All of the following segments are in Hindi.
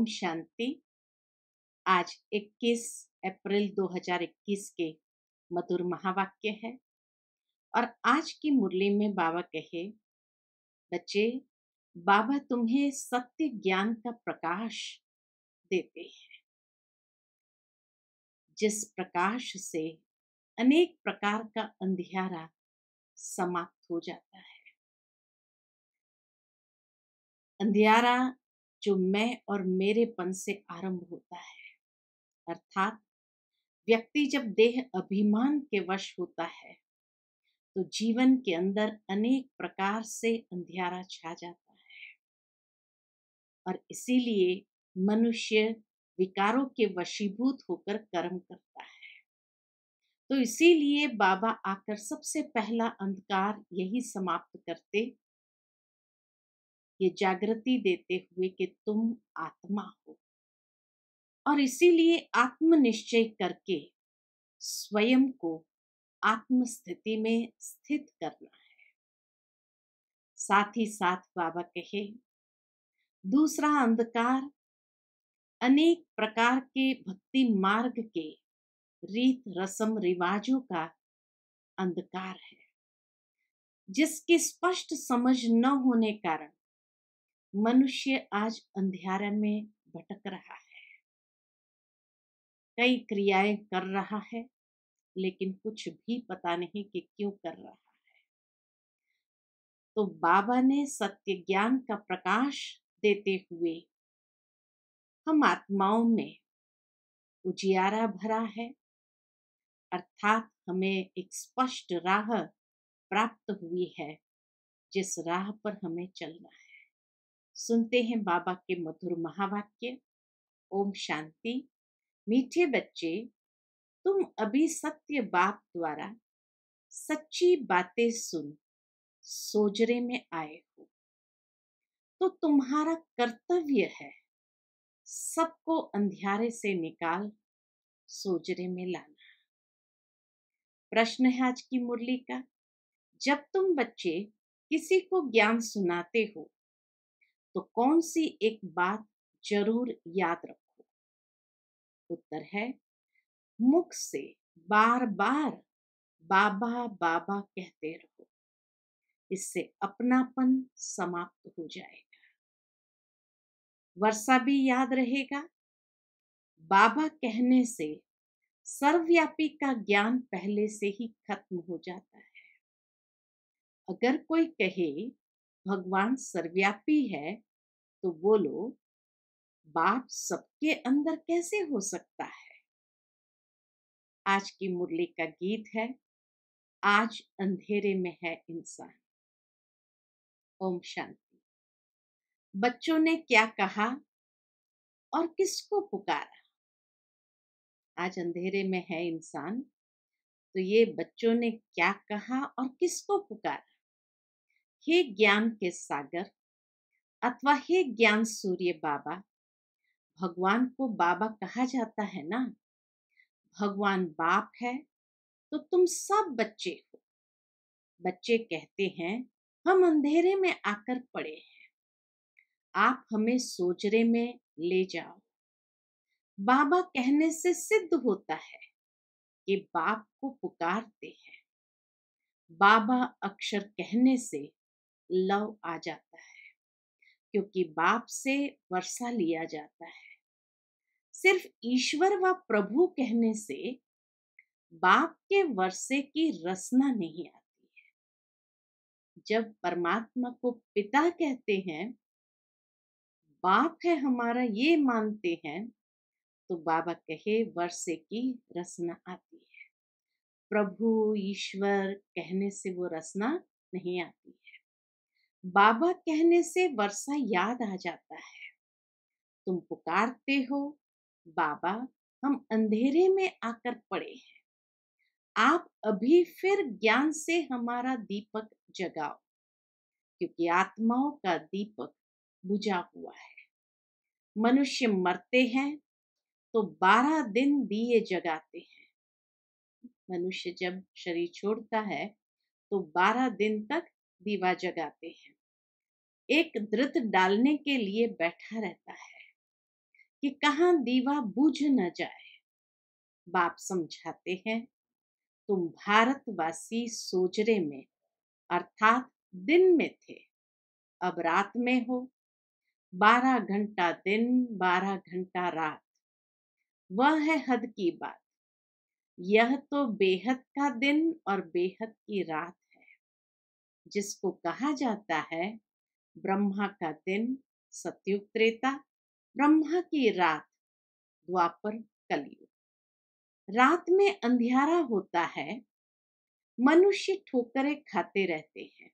ओम शांति आज 21 अप्रैल 2021 के मधुर महावाक्य है और आज की मुरली में बाबा कहे बच्चे बाबा तुम्हें सत्य ज्ञान का प्रकाश देते हैं जिस प्रकाश से अनेक प्रकार का अंधियारा समाप्त हो जाता है अंधियारा जो मैं और मेरेपन से आरंभ होता है अर्थात व्यक्ति जब देह अभिमान के वश होता है तो जीवन के अंदर अनेक प्रकार से अंधियारा छा जाता है और इसीलिए मनुष्य विकारों के वशीभूत होकर कर्म करता है तो इसीलिए बाबा आकर सबसे पहला अंधकार यही समाप्त करते ये जागृति देते हुए कि तुम आत्मा हो और इसीलिए आत्मनिश्चय करके स्वयं को आत्मस्थिति में स्थित करना है साथ ही साथ बाबा कहे दूसरा अंधकार अनेक प्रकार के भक्ति मार्ग के रीत रसम रिवाजों का अंधकार है जिसकी स्पष्ट समझ न होने कारण मनुष्य आज अंधेरे में भटक रहा है कई क्रियाएं कर रहा है लेकिन कुछ भी पता नहीं कि क्यों कर रहा है तो बाबा ने सत्य ज्ञान का प्रकाश देते हुए हम आत्माओं में उजियारा भरा है अर्थात हमें एक स्पष्ट राह प्राप्त हुई है जिस राह पर हमें चलना है सुनते हैं बाबा के मधुर महावाक्य ओम शांति मीठे बच्चे तुम अभी सत्य बाप द्वारा सच्ची बातें सुन सोजरे में आए हो तो तुम्हारा कर्तव्य है सबको अंधियारे से निकाल सोजरे में लाना प्रश्न है आज की मुरली का जब तुम बच्चे किसी को ज्ञान सुनाते हो तो कौन सी एक बात जरूर याद रखो उत्तर है मुख से बार बार बाबा बाबा कहते रहो इससे अपनापन समाप्त हो जाएगा वर्षा भी याद रहेगा बाबा कहने से सर्वव्यापी का ज्ञान पहले से ही खत्म हो जाता है अगर कोई कहे भगवान सर्वव्यापी है तो बोलो बाप सबके अंदर कैसे हो सकता है आज की मुरली का गीत है आज अंधेरे में है इंसान ओम शांति बच्चों ने क्या कहा और किसको पुकारा आज अंधेरे में है इंसान तो ये बच्चों ने क्या कहा और किसको पुकारा हे ज्ञान के सागर अथवा हे ज्ञान सूर्य बाबा भगवान को बाबा कहा जाता है ना भगवान बाप है तो तुम सब बच्चे हो बच्चे कहते हैं हम अंधेरे में आकर पड़े हैं आप हमें सोचरे में ले जाओ बाबा कहने से सिद्ध होता है कि बाप को पुकारते हैं बाबा अक्षर कहने से लव आ जाता है क्योंकि बाप से वर्षा लिया जाता है सिर्फ ईश्वर व प्रभु कहने से बाप के वर्षे की रसना नहीं आती है जब परमात्मा को पिता कहते हैं बाप है हमारा ये मानते हैं तो बाबा कहे वर्षे की रसना आती है प्रभु ईश्वर कहने से वो रसना नहीं आती बाबा कहने से वर्षा याद आ जाता है तुम पुकारते हो बाबा हम अंधेरे में आकर पड़े हैं आप अभी फिर ज्ञान से हमारा दीपक जगाओ क्योंकि आत्माओं का दीपक बुझा हुआ है मनुष्य मरते हैं तो बारह दिन दिए जगाते हैं मनुष्य जब शरीर छोड़ता है तो बारह दिन तक दीवा जगाते हैं एक द्रुत डालने के लिए बैठा रहता है कि कहा दीवा बुझ न जाए बाप समझाते हैं तुम भारतवासी सोजरे में अर्थात दिन में थे अब रात में हो बारह घंटा दिन बारह घंटा रात वह है हद की बात यह तो बेहद का दिन और बेहद की रात जिसको कहा जाता है ब्रह्मा का दिन सत्युग त्रेता ब्रह्मा की रात द्वापर कलयुग रात में अंधियारा होता है मनुष्य ठोकरें खाते रहते हैं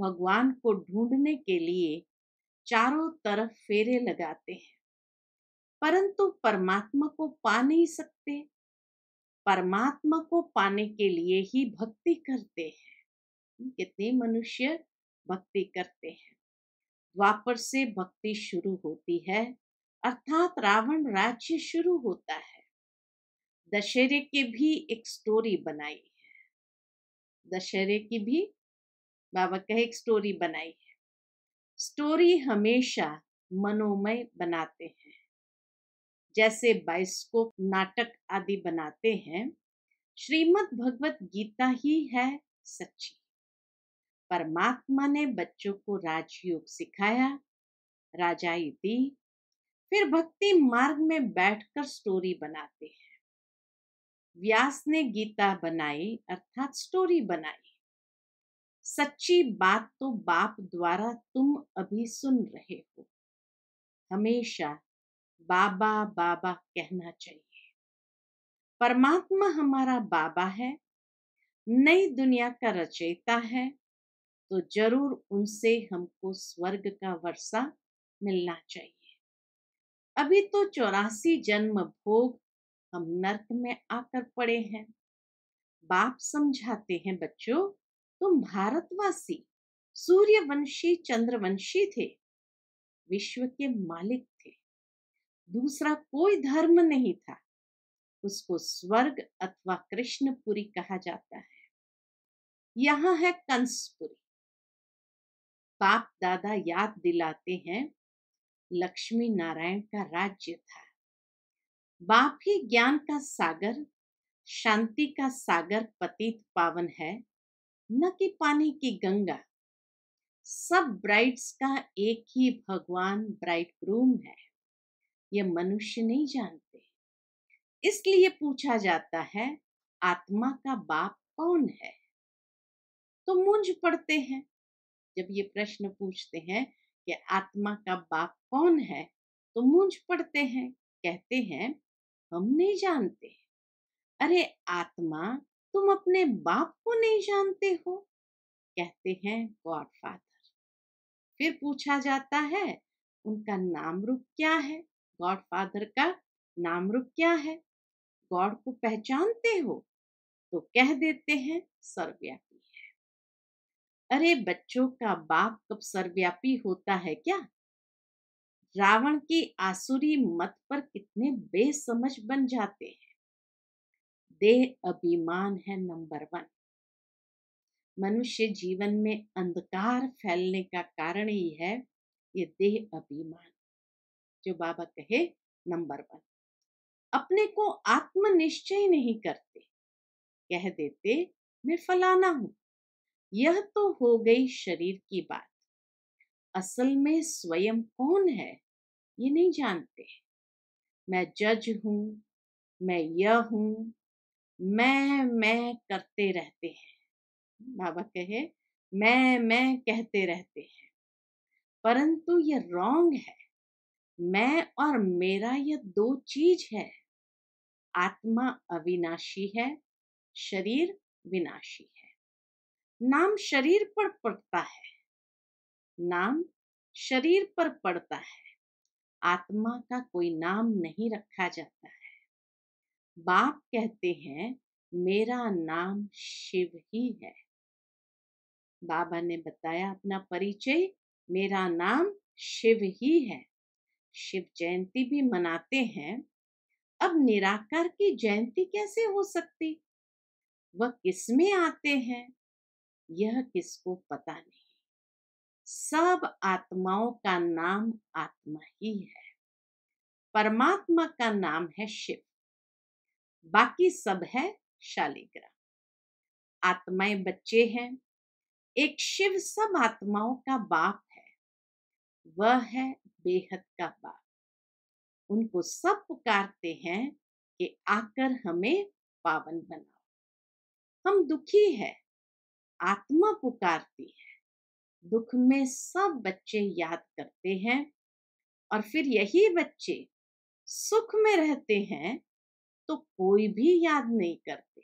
भगवान को ढूंढने के लिए चारों तरफ फेरे लगाते हैं परंतु परमात्मा को पा नहीं सकते परमात्मा को पाने के लिए ही भक्ति करते हैं कितने मनुष्य भक्ति करते हैं द्वापर से भक्ति शुरू होती है अर्थात रावण राज्य शुरू होता है दशहरे की भी एक स्टोरी बनाई है दशहरे की भी बाबा का एक स्टोरी बनाई है स्टोरी हमेशा मनोमय बनाते हैं जैसे बाइस्कोप नाटक आदि बनाते हैं श्रीमद् भगवत गीता ही है सच्ची परमात्मा ने बच्चों को राजयोग सिखाया राजाई दी फिर भक्ति मार्ग में बैठकर स्टोरी बनाते हैं व्यास ने गीता बनाई अर्थात स्टोरी बनाई सच्ची बात तो बाप द्वारा तुम अभी सुन रहे हो हमेशा बाबा बाबा कहना चाहिए परमात्मा हमारा बाबा है नई दुनिया का रचयिता है तो जरूर उनसे हमको स्वर्ग का वर्षा मिलना चाहिए अभी तो चौरासी जन्म भोग हम नर्क में आकर पड़े हैं बाप समझाते हैं बच्चों तुम भारतवासी सूर्यवंशी चंद्रवंशी थे विश्व के मालिक थे दूसरा कोई धर्म नहीं था उसको स्वर्ग अथवा कृष्णपुरी कहा जाता है यहाँ है कंसपुरी बाप दादा याद दिलाते हैं लक्ष्मी नारायण का राज्य था बाप ही ज्ञान का सागर शांति का सागर पतित पावन है न कि पानी की गंगा सब ब्राइड्स का एक ही भगवान ब्राइड ग्रूम है यह मनुष्य नहीं जानते इसलिए पूछा जाता है आत्मा का बाप कौन है तो मूंझ पड़ते हैं जब ये प्रश्न पूछते हैं कि आत्मा का बाप कौन है तो मूंझ पड़ते हैं कहते हैं हम नहीं जानते अरे आत्मा तुम अपने बाप को नहीं जानते हो कहते हैं गॉड फादर फिर पूछा जाता है उनका नाम रूप क्या है गॉड फादर का नाम रूप क्या है गॉड को पहचानते हो तो कह देते हैं सर्वव्यापी अरे बच्चों का बाप कब सर्वव्यापी होता है क्या रावण की आसुरी मत पर कितने बेसमझ बन जाते हैं देह अभिमान है नंबर वन मनुष्य जीवन में अंधकार फैलने का कारण ही है ये देह अभिमान जो बाबा कहे नंबर वन अपने को आत्मनिश्चय नहीं करते कह देते मैं फलाना हूं यह तो हो गई शरीर की बात असल में स्वयं कौन है ये नहीं जानते मैं जज हूं मैं यह हूं मैं मैं करते रहते हैं बाबा कहे मैं मैं कहते रहते हैं परंतु यह रॉन्ग है मैं और मेरा यह दो चीज है आत्मा अविनाशी है शरीर विनाशी है नाम शरीर पर पड़ता है नाम शरीर पर पड़ता है आत्मा का कोई नाम नहीं रखा जाता है बाप कहते हैं मेरा नाम शिव ही है बाबा ने बताया अपना परिचय मेरा नाम शिव ही है शिव जयंती भी मनाते हैं अब निराकार की जयंती कैसे हो सकती वह किसमें आते हैं यह किसको पता नहीं सब आत्माओं का नाम आत्मा ही है परमात्मा का नाम है शिव बाकी सब है शालिग्राम आत्माएं बच्चे हैं एक शिव सब आत्माओं का बाप है वह है बेहद का बाप उनको सब पुकारते हैं कि आकर हमें पावन बनाओ हम दुखी है आत्मा पुकारती है दुख में सब बच्चे याद करते हैं और फिर यही बच्चे सुख में रहते हैं तो कोई भी याद नहीं करते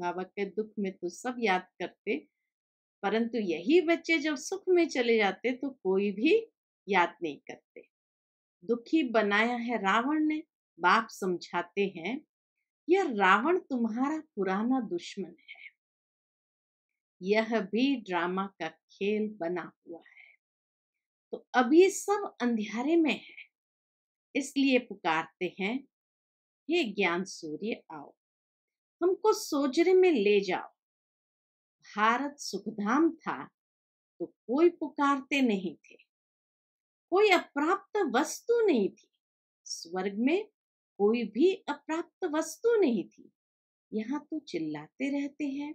बाबा के दुख में तो सब याद करते परंतु यही बच्चे जब सुख में चले जाते तो कोई भी याद नहीं करते दुखी बनाया है रावण ने बाप समझाते हैं यह रावण तुम्हारा पुराना दुश्मन है यह भी ड्रामा का खेल बना हुआ है तो अभी सब अंधेरे में है इसलिए पुकारते हैं हे ज्ञान सूर्य आओ हमको सोजरे में ले जाओ भारत सुखधाम था तो कोई पुकारते नहीं थे कोई अप्राप्त वस्तु नहीं थी स्वर्ग में कोई भी अप्राप्त वस्तु नहीं थी यहाँ तो चिल्लाते रहते हैं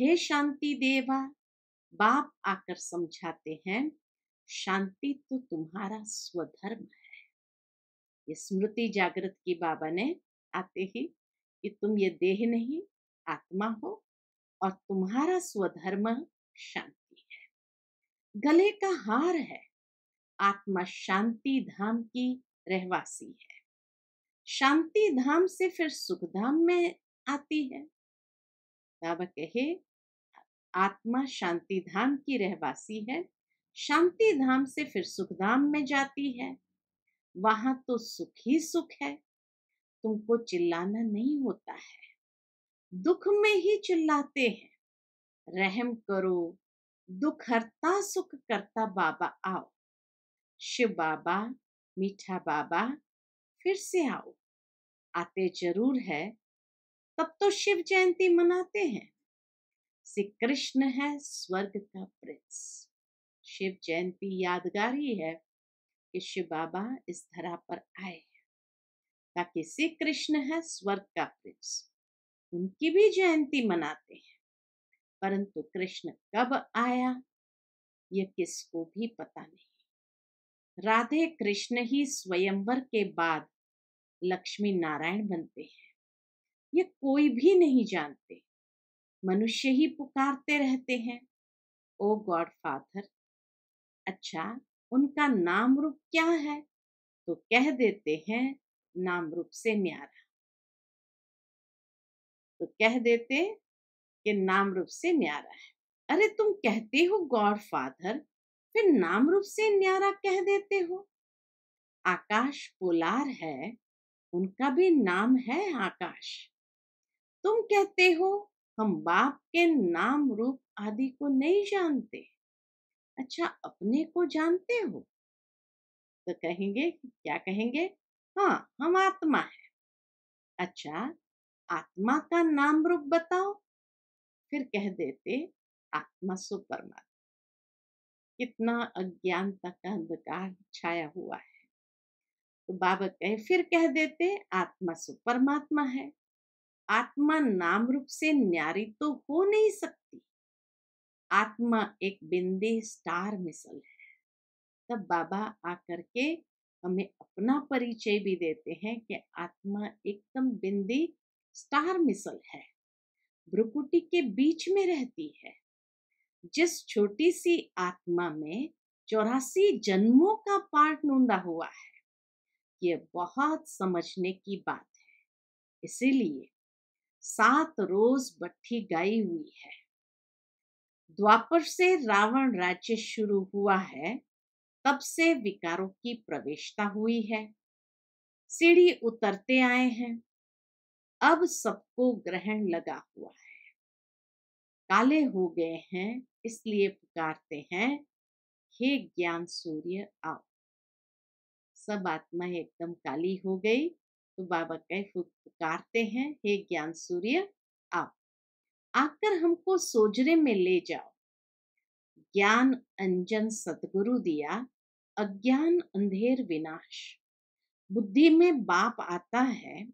हे शांति देवा बाप आकर समझाते हैं शांति तो तुम्हारा स्वधर्म है स्मृति जागृत की बाबा ने आते ही कि तुम ये देह नहीं आत्मा हो और तुम्हारा स्वधर्म शांति है गले का हार है आत्मा शांति धाम की रहवासी है शांति धाम से फिर सुख धाम में आती है बाबा कहे आत्मा शांति धाम की रहवासी है शांति धाम से फिर सुख धाम में जाती है वहां तो सुख ही सुख है तुमको चिल्लाना नहीं होता है दुख में ही चिल्लाते हैं रहम करो दुख हरता सुख करता बाबा आओ शिव बाबा मीठा बाबा फिर से आओ आते जरूर है तब तो शिव जयंती मनाते हैं श्री कृष्ण है स्वर्ग का प्रिंस शिव जयंती यादगार ही है कि शिव बाबा इस धरा पर आए हैं ताकि श्री कृष्ण है स्वर्ग का प्रिंस उनकी भी जयंती मनाते हैं परंतु कृष्ण कब आया ये किसको भी पता नहीं राधे कृष्ण ही स्वयंवर के बाद लक्ष्मी नारायण बनते हैं ये कोई भी नहीं जानते मनुष्य ही पुकारते रहते हैं ओ गॉड फादर अच्छा उनका नाम रूप क्या है तो कह देते हैं नाम रूप से न्यारा तो कह देते कि नाम रूप से न्यारा है अरे तुम कहते हो गॉड फादर फिर नाम रूप से न्यारा कह देते हो आकाश पोलार है उनका भी नाम है आकाश तुम कहते हो हम बाप के नाम रूप आदि को नहीं जानते अच्छा अपने को जानते हो तो कहेंगे क्या कहेंगे हाँ हम आत्मा है अच्छा आत्मा का नाम रूप बताओ फिर कह देते आत्मा सुपरमात्मा कितना अज्ञानता का अंधकार छाया हुआ है तो बाबा कहे फिर कह देते आत्मा सुपरमात्मा है आत्मा नाम रूप से न्यारी तो हो नहीं सकती आत्मा एक बिंदी स्टार मिसल है तब बाबा आकर के हमें अपना परिचय भी देते हैं कि आत्मा एकदम बिंदी स्टार मिसल है भ्रुकुटी के बीच में रहती है जिस छोटी सी आत्मा में चौरासी जन्मों का पाठ नूंदा हुआ है ये बहुत समझने की बात है इसीलिए सात रोज बट्टी गाई हुई है द्वापर से रावण राज्य शुरू हुआ है तब से विकारों की प्रवेशता हुई है सीढ़ी उतरते आए हैं अब सबको ग्रहण लगा हुआ है काले हो गए हैं इसलिए पुकारते हैं हे ज्ञान सूर्य आओ सब आत्मा एकदम काली हो गई तो बाबा कह पुकारते हैं हे ज्ञान सूर्य आओ आकर हमको सोजरे में ले जाओ ज्ञान अंजन सतगुरु दिया अज्ञान अंधेर विनाश बुद्धि में बाप आता है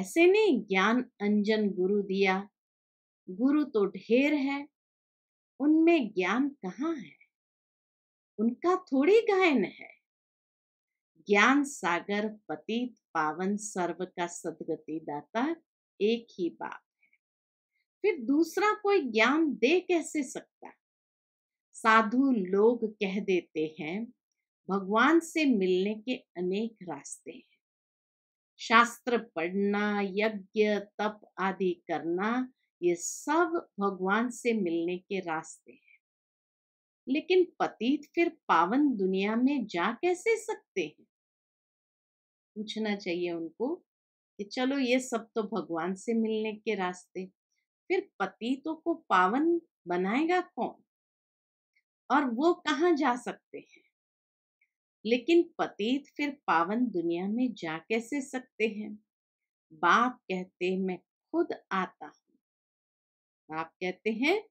ऐसे नहीं ज्ञान अंजन गुरु दिया गुरु तो ढेर है उनमें ज्ञान कहाँ है उनका थोड़ी गायन है ज्ञान सागर पतित पावन सर्व का सदगति दाता एक ही बाप है फिर दूसरा कोई ज्ञान दे कैसे सकता साधु लोग कह देते हैं भगवान से मिलने के अनेक रास्ते हैं शास्त्र पढ़ना यज्ञ तप आदि करना ये सब भगवान से मिलने के रास्ते हैं लेकिन पतित फिर पावन दुनिया में जा कैसे सकते हैं पूछना चाहिए उनको कि चलो ये सब तो भगवान से मिलने के रास्ते फिर पतितों को पावन बनाएगा कौन और वो कहाँ जा सकते हैं लेकिन पतित फिर पावन दुनिया में जा कैसे सकते हैं बाप कहते मैं खुद आता हूँ बाप कहते हैं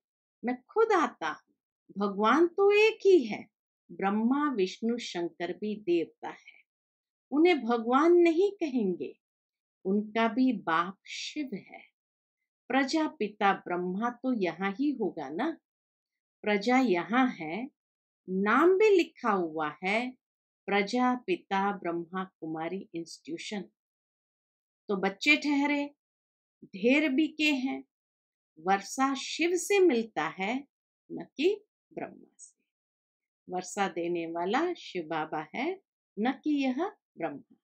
मैं खुद आता हूँ भगवान तो एक ही है ब्रह्मा विष्णु शंकर भी देवता है उन्हें भगवान नहीं कहेंगे उनका भी बाप शिव है प्रजा पिता ब्रह्मा तो यहाँ ही होगा ना प्रजा यहाँ है नाम भी लिखा हुआ है प्रजा पिता ब्रह्मा कुमारी इंस्टीट्यूशन तो बच्चे ठहरे ढेर भी के हैं वर्षा शिव से मिलता है न कि ब्रह्मा से वर्षा देने वाला शिव बाबा है न कि यह ब्रह्मा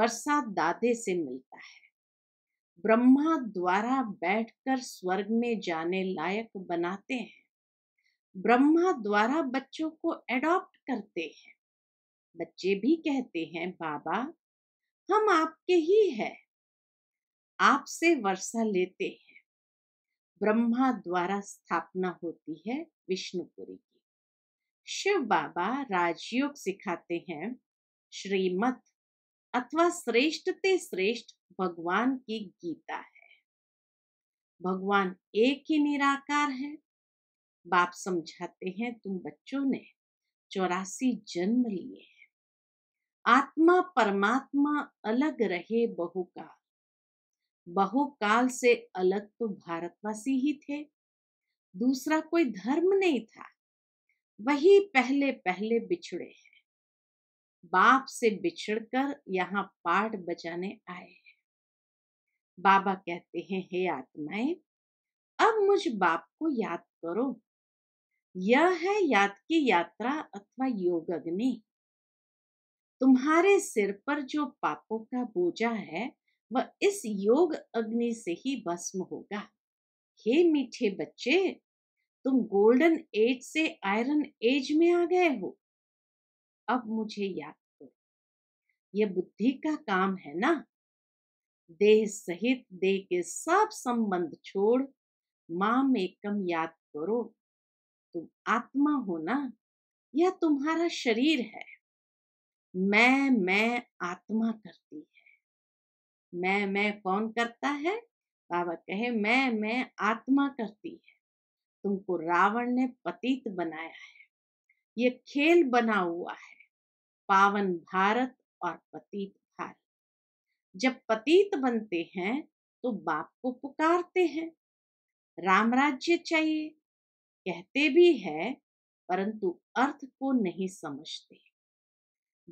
वर्षा दादे से मिलता है ब्रह्मा द्वारा बैठकर स्वर्ग में जाने लायक बनाते हैं ब्रह्मा द्वारा बच्चों को एडॉप्ट करते हैं बच्चे भी कहते हैं बाबा हम आपके ही है आपसे वर्षा लेते हैं ब्रह्मा द्वारा स्थापना होती है विष्णुपुरी की शिव बाबा राजयोग सिखाते हैं श्रीमत अथवा श्रेष्ठ ते श्रेष्ठ भगवान की गीता है भगवान एक ही निराकार है बाप समझाते हैं तुम बच्चों ने चौरासी जन्म लिए हैं आत्मा परमात्मा अलग रहे बहुकाल बहुकाल से अलग तो भारतवासी ही थे दूसरा कोई धर्म नहीं था वही पहले पहले बिछड़े हैं बाप से बिछड़कर यहाँ पाठ बचाने आए हैं बाबा कहते हैं हे आत्माएं अब मुझ बाप को याद करो यह है याद की यात्रा अथवा योग अग्नि तुम्हारे सिर पर जो पापों का बोझा है वह इस योग अग्नि से ही भस्म होगा हे मीठे बच्चे तुम गोल्डन एज से आयरन एज में आ गए हो अब मुझे याद करो ये बुद्धि का काम है ना देह सहित देह के सब संबंध छोड़ माम एकम याद करो तुम आत्मा हो ना यह तुम्हारा शरीर है मैं मैं आत्मा करती है मैं मैं कौन करता है बाबा कहे मैं मैं आत्मा करती है तुमको रावण ने पतित बनाया है ये खेल बना हुआ है पावन भारत और पतित भारत जब पतित बनते हैं तो बाप को पुकारते हैं राम राज्य चाहिए कहते भी है परंतु अर्थ को नहीं समझते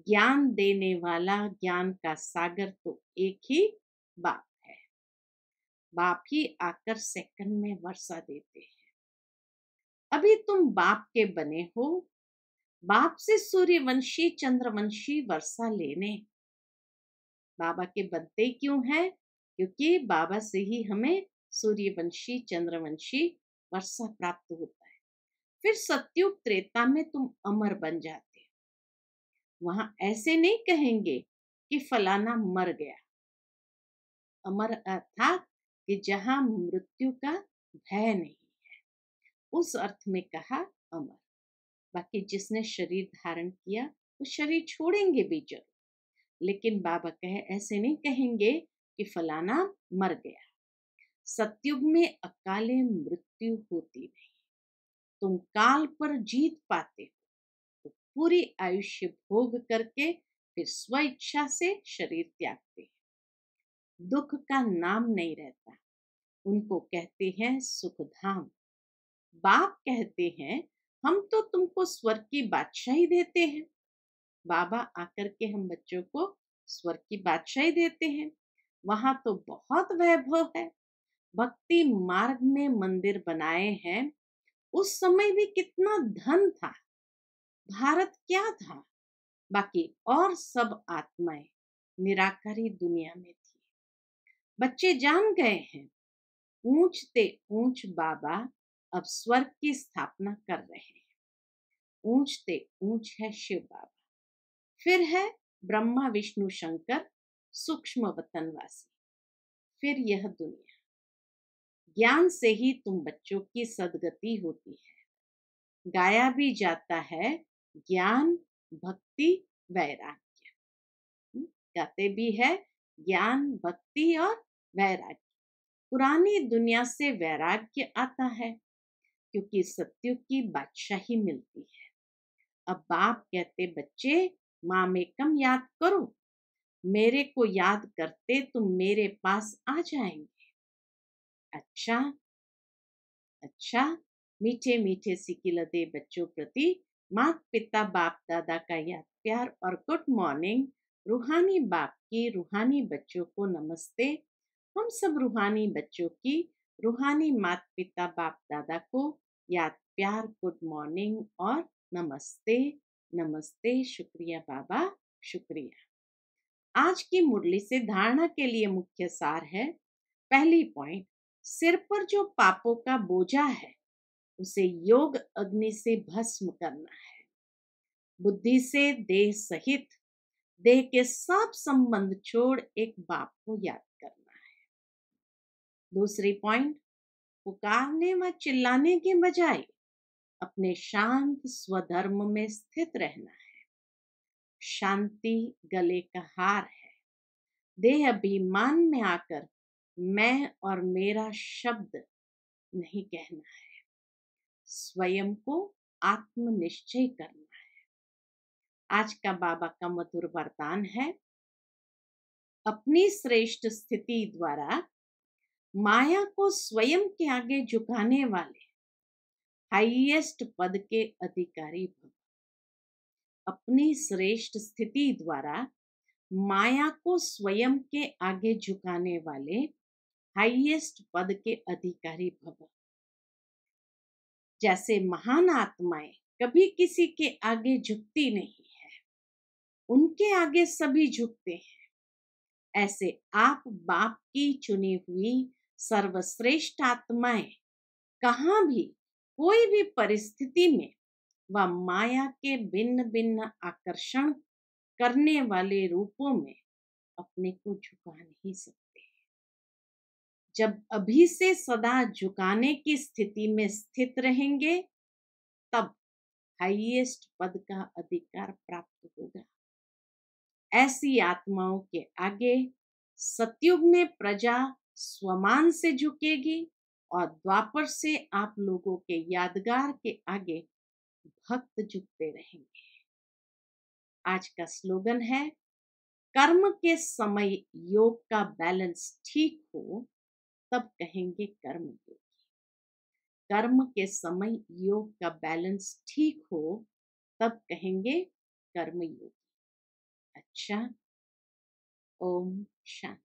ज्ञान देने वाला ज्ञान का सागर तो एक ही बाप है बाप ही आकर सेकंड में वर्षा देते हैं अभी तुम बाप के बने हो बाप से सूर्यवंशी चंद्रवंशी वर्षा लेने बाबा के बनते क्यों है क्योंकि बाबा से ही हमें सूर्यवंशी चंद्रवंशी वर्षा प्राप्त होता है फिर सत्युग त्रेता में तुम अमर बन जाते हो वहां ऐसे नहीं कहेंगे कि फलाना मर गया अमर अर्थात कि जहां मृत्यु का भय नहीं है उस अर्थ में कहा अमर बाकी जिसने शरीर धारण किया वो शरीर छोड़ेंगे भी जरूर लेकिन बाबा कह ऐसे नहीं कहेंगे कि फलाना मर गया सत्युग में अकाले मृत्यु होती नहीं तुम काल पर जीत पाते हो तो पूरी आयुष्य भोग करके फिर स्व इच्छा से शरीर त्यागते हैं दुख का नाम नहीं रहता उनको कहते हैं सुखधाम बाप कहते हैं हम तो तुमको स्वर्ग की बादशाही देते हैं बाबा आकर के हम बच्चों को स्वर्ग की बादशाही देते हैं वहां तो बहुत वैभव है भक्ति मार्ग में मंदिर बनाए हैं उस समय भी कितना धन था भारत क्या था बाकी और सब आत्माएं निराकारी दुनिया में थी बच्चे जान गए हैं ऊंचते ऊंच बाबा अब स्वर्ग की स्थापना कर रहे हैं ऊंचते ऊंच है शिव बाबा फिर है ब्रह्मा विष्णु शंकर सूक्ष्म वतनवासी फिर यह दुनिया ज्ञान से ही तुम बच्चों की सदगति होती है गाया भी जाता है ज्ञान भक्ति वैराग्य हम्म, गाते भी है ज्ञान भक्ति और वैराग्य पुरानी दुनिया से वैराग्य आता है क्योंकि सत्युग की बादशाही मिलती है अब बाप कहते बच्चे माँ में कम याद करो मेरे को याद करते तुम मेरे पास आ जाएंगे अच्छा अच्छा मीठे मीठे सिकी लदे बच्चों प्रति मात पिता बाप दादा का याद प्यार और गुड मॉर्निंग रूहानी बाप की रूहानी बच्चों को नमस्ते हम सब रूहानी बच्चों की रूहानी माता पिता बाप दादा को याद प्यार गुड मॉर्निंग और नमस्ते नमस्ते शुक्रिया बाबा शुक्रिया आज की मुरली से धारणा के लिए मुख्य सार है पहली पॉइंट सिर पर जो पापों का बोझा है उसे योग अग्नि से भस्म करना है बुद्धि से देह सहित देह के सब संबंध छोड़ एक बाप को याद दूसरी पॉइंट पुकारने व चिल्लाने के बजाय अपने शांत स्वधर्म में स्थित रहना है शांति गले का हार है देह अभिमान में आकर मैं और मेरा शब्द नहीं कहना है स्वयं को आत्मनिश्चय करना है आज का बाबा का मधुर वरदान है अपनी श्रेष्ठ स्थिति द्वारा माया को स्वयं के आगे झुकाने वाले हाईएस्ट पद के अधिकारी भव अपनी श्रेष्ठ स्थिति द्वारा माया को स्वयं के आगे झुकाने वाले हाईएस्ट पद के अधिकारी भव जैसे महान आत्माएं कभी किसी के आगे झुकती नहीं है उनके आगे सभी झुकते हैं ऐसे आप बाप की चुनी हुई सर्वश्रेष्ठ आत्माएं कहा भी कोई भी परिस्थिति में व माया के भिन्न भिन्न आकर्षण करने वाले रूपों में अपने को झुका नहीं सकते जब अभी से सदा झुकाने की स्थिति में स्थित रहेंगे तब हाईएस्ट पद का अधिकार प्राप्त होगा ऐसी आत्माओं के आगे सतयुग में प्रजा स्वमान से झुकेगी और द्वापर से आप लोगों के यादगार के आगे भक्त झुकते रहेंगे आज का स्लोगन है कर्म के समय योग का बैलेंस ठीक हो तब कहेंगे कर्म योगी कर्म के समय योग का बैलेंस ठीक हो तब कहेंगे कर्म योगी अच्छा ओम शांति